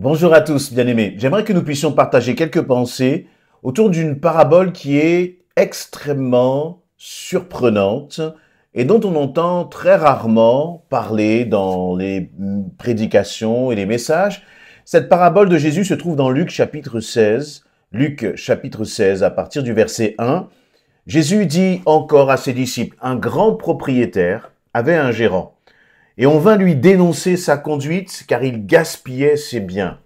Bonjour à tous, bien-aimés. J'aimerais que nous puissions partager quelques pensées autour d'une parabole qui est extrêmement surprenante et dont on entend très rarement parler dans les prédications et les messages. Cette parabole de Jésus se trouve dans Luc chapitre 16. Luc chapitre 16 à partir du verset 1. Jésus dit encore à ses disciples, un grand propriétaire avait un gérant et on vint lui dénoncer sa conduite car il gaspillait ses biens.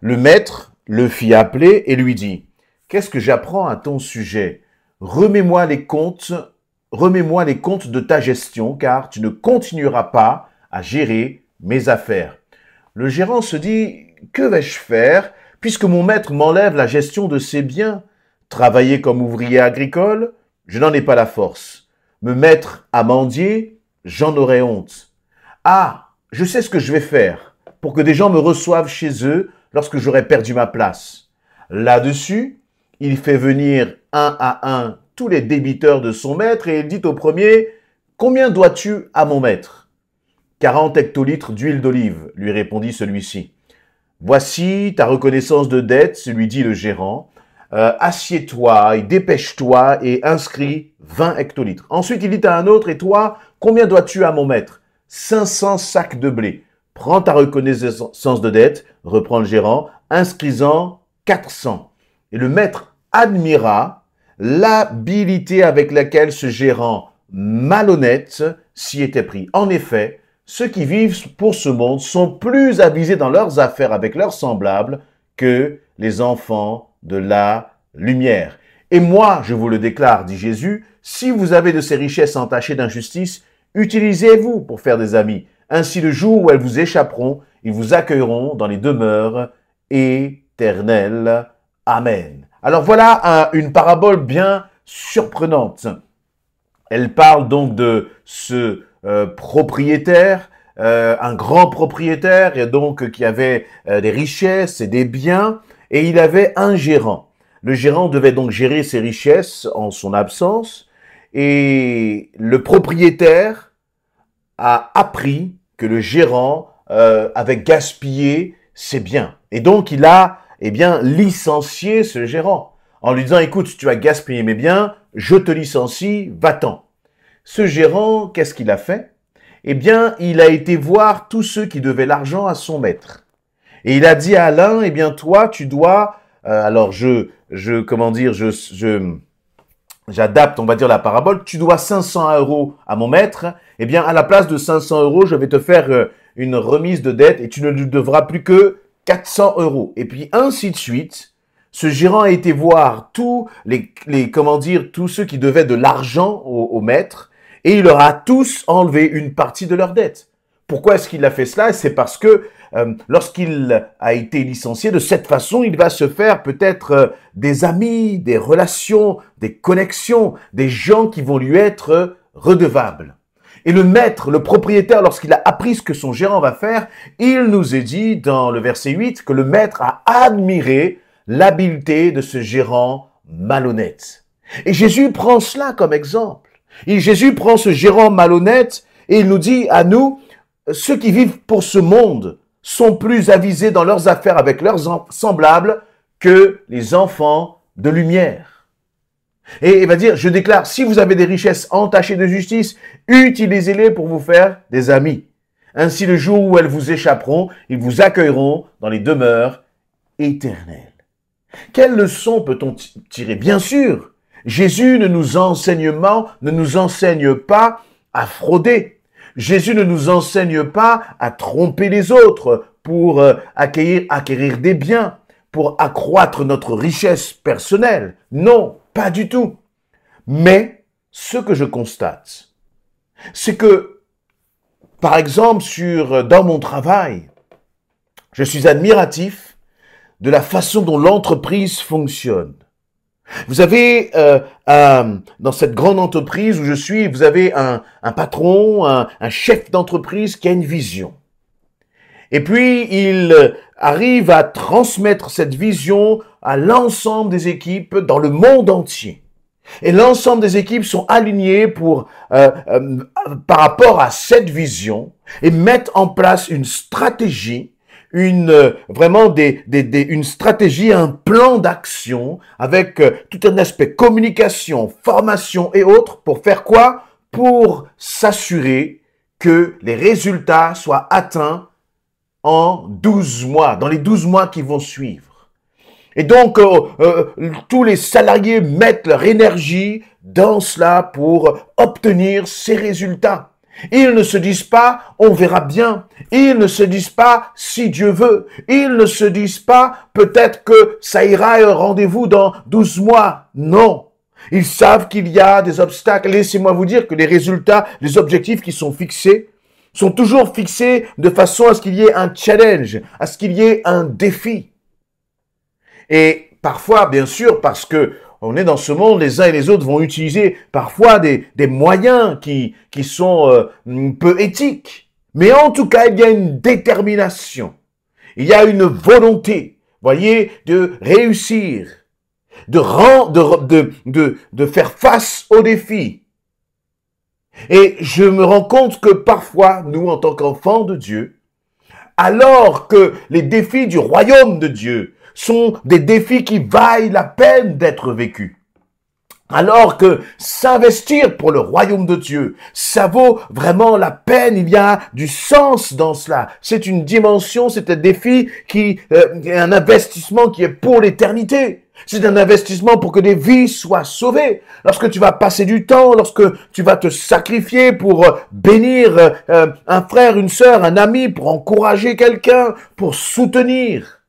Le maître le fit appeler et lui dit Qu'est-ce que j'apprends à ton sujet Remets-moi les comptes, remets-moi les comptes de ta gestion car tu ne continueras pas à gérer mes affaires. Le gérant se dit Que vais-je faire puisque mon maître m'enlève la gestion de ses biens Travailler comme ouvrier agricole, je n'en ai pas la force. Me mettre à mendier, j'en aurais honte. Ah, je sais ce que je vais faire pour que des gens me reçoivent chez eux lorsque j'aurai perdu ma place. Là-dessus, il fait venir un à un tous les débiteurs de son maître et il dit au premier, Combien dois-tu à mon maître 40 hectolitres d'huile d'olive, lui répondit celui-ci. Voici ta reconnaissance de dette, lui dit le gérant. Euh, assieds-toi et dépêche-toi et inscris 20 hectolitres. Ensuite, il dit à un autre, et toi, combien dois-tu à mon maître 500 sacs de blé. Prends ta reconnaissance de dette, reprend le gérant, inscrisant 400. Et le maître admira l'habilité avec laquelle ce gérant malhonnête s'y était pris. En effet, ceux qui vivent pour ce monde sont plus avisés dans leurs affaires avec leurs semblables que les enfants de la lumière. Et moi, je vous le déclare, dit Jésus, si vous avez de ces richesses entachées d'injustice, Utilisez-vous pour faire des amis. Ainsi, le jour où elles vous échapperont, ils vous accueilleront dans les demeures éternelles. Amen. Alors voilà une parabole bien surprenante. Elle parle donc de ce euh, propriétaire, euh, un grand propriétaire, et donc qui avait euh, des richesses et des biens, et il avait un gérant. Le gérant devait donc gérer ses richesses en son absence, et le propriétaire a appris que le gérant euh, avait gaspillé ses biens. Et donc, il a, eh bien, licencié ce gérant en lui disant, écoute, tu as gaspillé mes biens, je te licencie, va-t'en. Ce gérant, qu'est-ce qu'il a fait Eh bien, il a été voir tous ceux qui devaient l'argent à son maître. Et il a dit à Alain « eh bien, toi, tu dois, euh, alors je, je, comment dire, je, je, j'adapte, on va dire, la parabole, tu dois 500 euros à mon maître, eh bien, à la place de 500 euros, je vais te faire euh, une remise de dette et tu ne lui devras plus que 400 euros. Et puis, ainsi de suite. Ce gérant a été voir tous les, les comment dire, tous ceux qui devaient de l'argent au, au maître et il leur a tous enlevé une partie de leur dette. Pourquoi est-ce qu'il a fait cela C'est parce que euh, lorsqu'il a été licencié, de cette façon, il va se faire peut-être euh, des amis, des relations, des connexions, des gens qui vont lui être euh, redevables. Et le maître, le propriétaire, lorsqu'il a appris ce que son gérant va faire, il nous est dit dans le verset 8 que le maître a admiré l'habileté de ce gérant malhonnête. Et Jésus prend cela comme exemple. Et Jésus prend ce gérant malhonnête et il nous dit à nous, ceux qui vivent pour ce monde, sont plus avisés dans leurs affaires avec leurs semblables que les enfants de lumière. Et il va dire, je déclare, si vous avez des richesses entachées de justice, utilisez-les pour vous faire des amis. Ainsi, le jour où elles vous échapperont, ils vous accueilleront dans les demeures éternelles. Quelle leçon peut-on tirer Bien sûr, Jésus ne nous, ne nous enseigne pas à frauder, Jésus ne nous enseigne pas à tromper les autres pour euh, acquérir, acquérir des biens, pour accroître notre richesse personnelle. Non, pas du tout. Mais ce que je constate, c'est que, par exemple, sur, euh, dans mon travail, je suis admiratif de la façon dont l'entreprise fonctionne. Vous avez euh, dans cette grande entreprise où je suis, vous avez un, patron, un, chef d'entreprise qui a une vision. Et puis il arrive à transmettre cette vision à l'ensemble des équipes dans le monde entier. Et l'ensemble des équipes sont alignées pour, euh, euh, par rapport à cette vision et mettent en place une stratégie une, euh, vraiment des, des, une stratégie, un plan d'action avec euh, tout un aspect communication, formation et autres pour faire quoi Pour s'assurer que les résultats soient atteints en 12 mois, dans les 12 mois qui vont suivre. Et donc, euh, tous les salariés mettent leur énergie dans cela pour obtenir ces résultats. Ils ne se disent pas on verra bien. Ils ne se disent pas si Dieu veut. Ils ne se disent pas peut-être que ça ira un rendez-vous dans 12 mois. Non. Ils savent qu'il y a des obstacles. Laissez-moi vous dire que les résultats, les objectifs qui sont fixés, sont toujours fixés de façon à ce qu'il y ait un challenge, à ce qu'il y ait un défi. Et parfois, bien sûr, parce que on est dans ce monde, les uns et les autres vont utiliser parfois des, moyens qui, qui sont euh, peu éthiques. Mais en tout cas, il y a une détermination. Il y a une volonté, voyez, de réussir, de, de, de, de faire face aux défis. Et je me rends compte que parfois, nous, en tant qu'enfants de Dieu, alors que les défis du royaume de Dieu sont des défis qui vaillent la peine d'être vécus. Alors que s'investir pour le royaume de Dieu, ça vaut vraiment la peine, il y a du sens dans cela. C'est une dimension, c'est un défi qui est euh, un investissement qui est pour l'éternité. C'est un investissement pour que des vies soient sauvées. Lorsque tu vas passer du temps, lorsque tu vas te sacrifier pour euh, bénir euh, un frère, une sœur, un ami, pour encourager quelqu'un, pour soutenir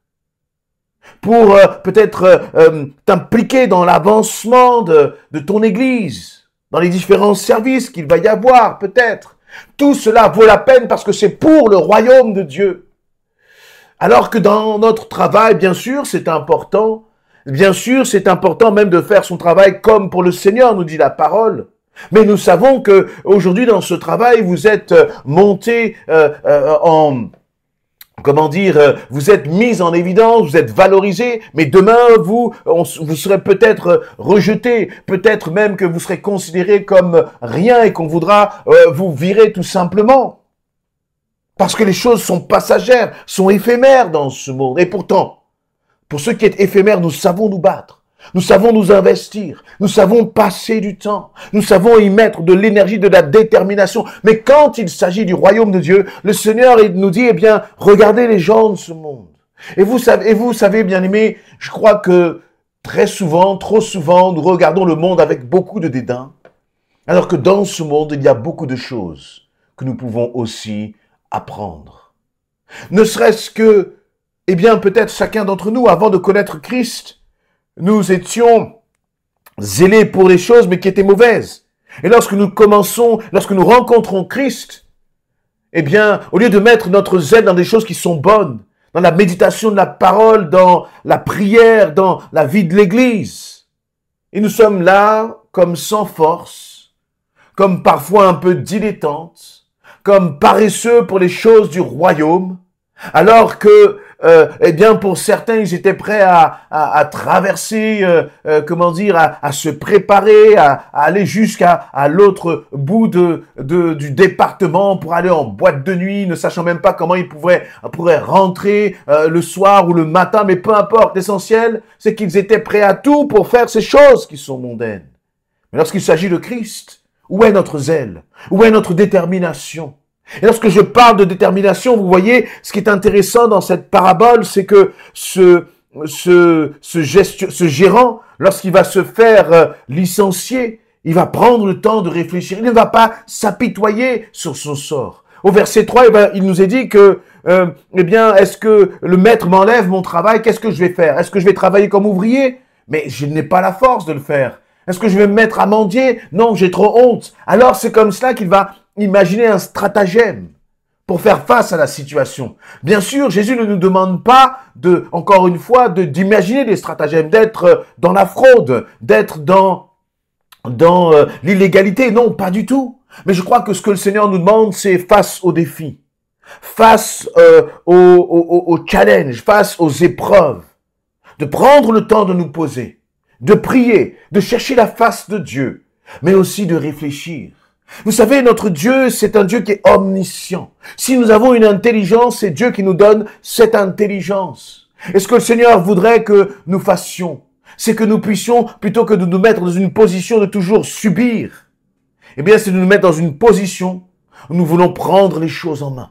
pour euh, peut-être euh, euh, t'impliquer dans l'avancement de, ton Église, dans les différents services qu'il va y avoir peut-être. Tout cela vaut la peine parce que c'est pour le royaume de Dieu. Alors que dans notre travail, bien sûr, c'est important. Bien sûr, c'est important même de faire son travail comme pour le Seigneur, nous dit la parole. Mais nous savons que aujourd'hui dans ce travail, vous êtes monté en comment dire, euh, vous êtes mis en évidence, vous êtes valorisé, mais demain, vous, vous serez peut-être euh, rejeté, peut-être même que vous serez considéré comme euh, rien et qu'on voudra vous virer tout simplement. Parce que les choses sont passagères, sont éphémères dans ce monde. Et pourtant, pour ce qui est éphémère, nous savons nous battre. Nous savons nous investir. Nous savons passer du temps. Nous savons y mettre de l'énergie, de la détermination. Mais quand il s'agit du royaume de Dieu, le Seigneur nous dit, eh bien, regardez les gens de ce monde. Et vous savez, et vous savez, bien aimé, je crois que très souvent, trop souvent, nous regardons le monde avec beaucoup de dédain. Alors que dans ce monde, il y a beaucoup de choses que nous pouvons aussi apprendre. Ne serait-ce que, eh bien, peut-être chacun d'entre nous, avant de connaître Christ, nous étions zélés pour les choses, mais qui étaient mauvaises. Et lorsque nous commençons, lorsque nous rencontrons Christ, eh bien, au lieu de mettre notre zèle dans des choses qui sont bonnes, dans la méditation de la parole, dans la prière, dans la vie de l'Église, et nous sommes là comme sans force, comme parfois un peu dilettantes, comme paresseux pour les choses du royaume, alors que euh, eh bien pour certains, ils étaient prêts à, traverser, euh, euh, comment dire, à, se préparer, à, aller jusqu'à l'autre bout du département pour aller en boîte de nuit, ne sachant même pas comment ils pourraient rentrer le soir ou le matin, mais peu importe, l'essentiel, c'est qu'ils étaient prêts à tout pour faire ces choses qui sont mondaines. Mais lorsqu'il s'agit de Christ, où est notre zèle Où est notre détermination et lorsque je parle de détermination, vous voyez, ce qui est intéressant dans cette parabole, c'est que ce, ce, ce, ce gérant, lorsqu'il va se faire euh, licencier, il va prendre le temps de réfléchir. Il ne va pas s'apitoyer sur son sort. Au verset 3, eh ben, il nous est dit que, euh, eh bien, est-ce que le maître m'enlève mon travail Qu'est-ce que je vais faire Est-ce que je vais travailler comme ouvrier Mais je n'ai pas la force de le faire. Est-ce que je vais me mettre à mendier Non, j'ai trop honte. Alors c'est comme cela qu'il va imaginer un stratagème pour faire face à la situation. Bien sûr, Jésus ne nous demande pas de, encore une fois, d'imaginer des stratagèmes, d'être euh, dans la fraude, d'être dans, dans euh, l'illégalité. Non, pas du tout. Mais je crois que ce que le Seigneur nous demande, c'est face aux défis, face euh, aux challenges, face aux épreuves, de prendre le temps de nous poser, de prier, de chercher la face de Dieu, mais aussi de réfléchir vous savez, notre Dieu, c'est un Dieu qui est omniscient. Si nous avons une intelligence, c'est Dieu qui nous donne cette intelligence. Et ce que le Seigneur voudrait que nous fassions, c'est que nous puissions, plutôt que de nous mettre dans une position de toujours subir, eh bien, c'est de nous mettre dans une position où nous voulons prendre les choses en main.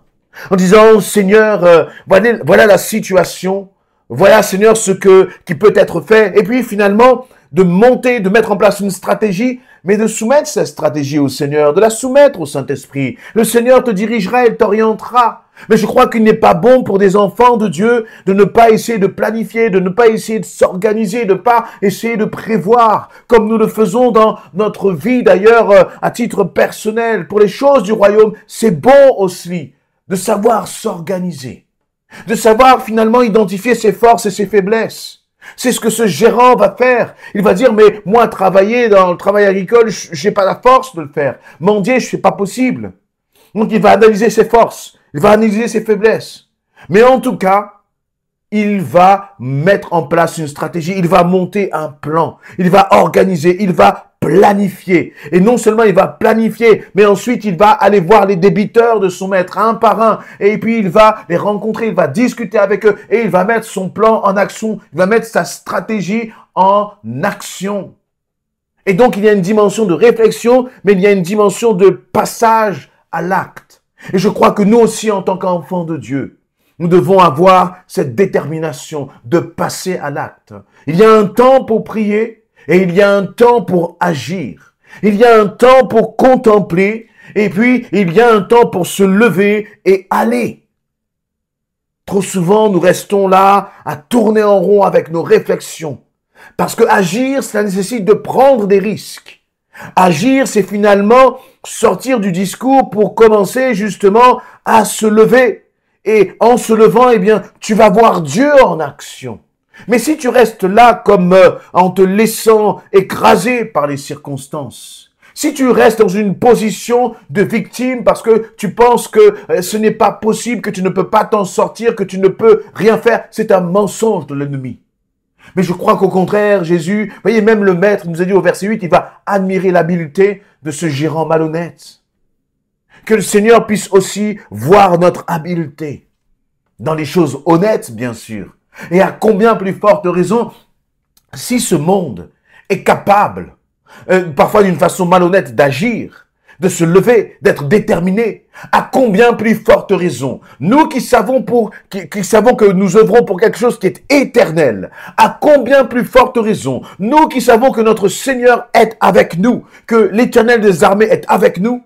En disant, Seigneur, euh, voilà la situation, voilà, Seigneur, ce que, qui peut être fait. Et puis finalement, de monter, de mettre en place une stratégie, mais de soumettre cette stratégie au Seigneur, de la soumettre au Saint-Esprit. Le Seigneur te dirigera, il t'orientera. Mais je crois qu'il n'est pas bon pour des enfants de Dieu de ne pas essayer de planifier, de ne pas essayer de s'organiser, de ne pas essayer de prévoir, comme nous le faisons dans notre vie d'ailleurs euh, à titre personnel. Pour les choses du royaume, c'est bon aussi de savoir s'organiser de savoir finalement identifier ses forces et ses faiblesses. C'est ce que ce gérant va faire. Il va dire, mais moi, travailler dans le travail agricole, je n'ai pas la force de le faire. Mendier, c'est pas possible. Donc, il va analyser ses forces. Il va analyser ses faiblesses. Mais en tout cas, il va mettre en place une stratégie, il va monter un plan, il va organiser, il va planifier. Et non seulement il va planifier, mais ensuite il va aller voir les débiteurs de son maître un par un. Et puis il va les rencontrer, il va discuter avec eux et il va mettre son plan en action, il va mettre sa stratégie en action. Et donc il y a une dimension de réflexion, mais il y a une dimension de passage à l'acte. Et je crois que nous aussi en tant qu'enfants de Dieu, nous devons avoir cette détermination de passer à l'acte. Il y a un temps pour prier et il y a un temps pour agir. Il y a un temps pour contempler et puis il y a un temps pour se lever et aller. Trop souvent, nous restons là à tourner en rond avec nos réflexions. Parce que agir, cela nécessite de prendre des risques. Agir, c'est finalement sortir du discours pour commencer justement à se lever. Et en se levant, eh bien, tu vas voir Dieu en action. Mais si tu restes là comme euh, en te laissant écraser par les circonstances, si tu restes dans une position de victime parce que tu penses que euh, ce n'est pas possible, que tu ne peux pas t'en sortir, que tu ne peux rien faire, c'est un mensonge de l'ennemi. Mais je crois qu'au contraire, Jésus, voyez, même le maître nous a dit au verset 8, il va admirer l'habileté de ce gérant malhonnête. Que le Seigneur puisse aussi voir notre habileté dans les choses honnêtes, bien sûr. Et à combien plus forte raison si ce monde est capable, euh, parfois d'une façon malhonnête, d'agir, de se lever, d'être déterminé, à combien plus forte raison, nous qui savons pour, qui, savons que nous œuvrons pour quelque chose qui est éternel, à combien plus forte raison, nous qui savons que notre Seigneur est avec nous, que l'Éternel des armées est avec nous,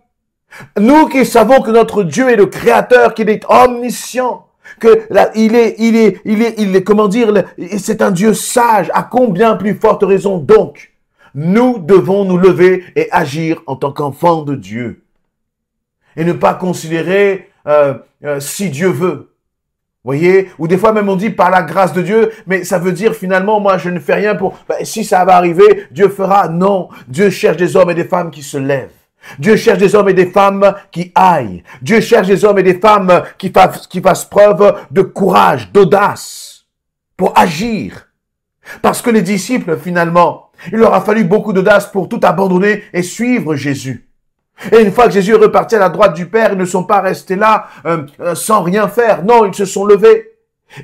nous qui savons que notre Dieu est le créateur, qu'il est omniscient, que il est, il est, il est, il est, comment dire, c'est un Dieu sage. À combien plus forte raison donc Nous devons nous lever et agir en tant qu'enfants de Dieu et ne pas considérer euh, euh, si Dieu veut. Voyez, ou des fois même on dit par la grâce de Dieu, mais ça veut dire finalement moi je ne fais rien pour. Ben, si ça va arriver, Dieu fera. Non, Dieu cherche des hommes et des femmes qui se lèvent Dieu cherche des hommes et des femmes qui aillent. Dieu cherche des hommes et des femmes qui fassent, qui preuve de courage, d'audace, pour agir. Parce que les disciples, finalement, il leur a fallu beaucoup d'audace pour tout abandonner et suivre Jésus. Et une fois que Jésus est reparti à la droite du Père, ils ne sont pas restés là euh, euh, sans rien faire. Non, ils se sont levés.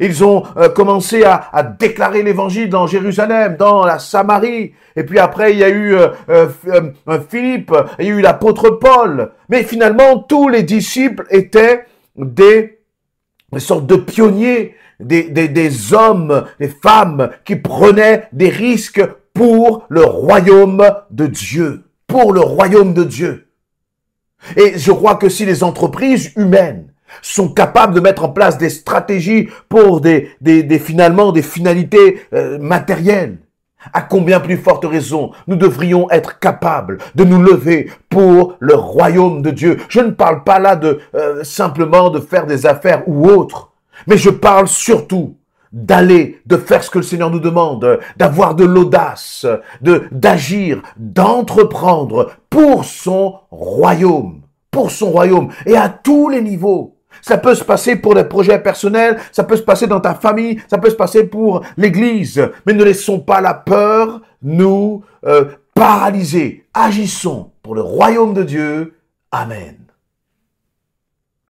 Ils ont euh, commencé à, déclarer l'évangile dans Jérusalem, dans la Samarie. Et puis après, il y a eu euh, euh, Philippe, il y a eu l'apôtre Paul. Mais finalement, tous les disciples étaient des, sortes de pionniers, des, des hommes, des femmes qui prenaient des risques pour le royaume de Dieu. Pour le royaume de Dieu. Et je crois que si les entreprises humaines sont capables de mettre en place des stratégies pour des, des, des finalement des finalités euh, matérielles. À combien plus forte raison nous devrions être capables de nous lever pour le royaume de Dieu. Je ne parle pas là de euh, simplement de faire des affaires ou autre, mais je parle surtout d'aller, de faire ce que le Seigneur nous demande, d'avoir de l'audace, de d'agir, d'entreprendre pour son royaume, pour son royaume et à tous les niveaux. Ça peut se passer pour des projets personnels, ça peut se passer dans ta famille, ça peut se passer pour l'Église. Mais ne laissons pas la peur nous euh, paralyser. Agissons pour le royaume de Dieu. Amen.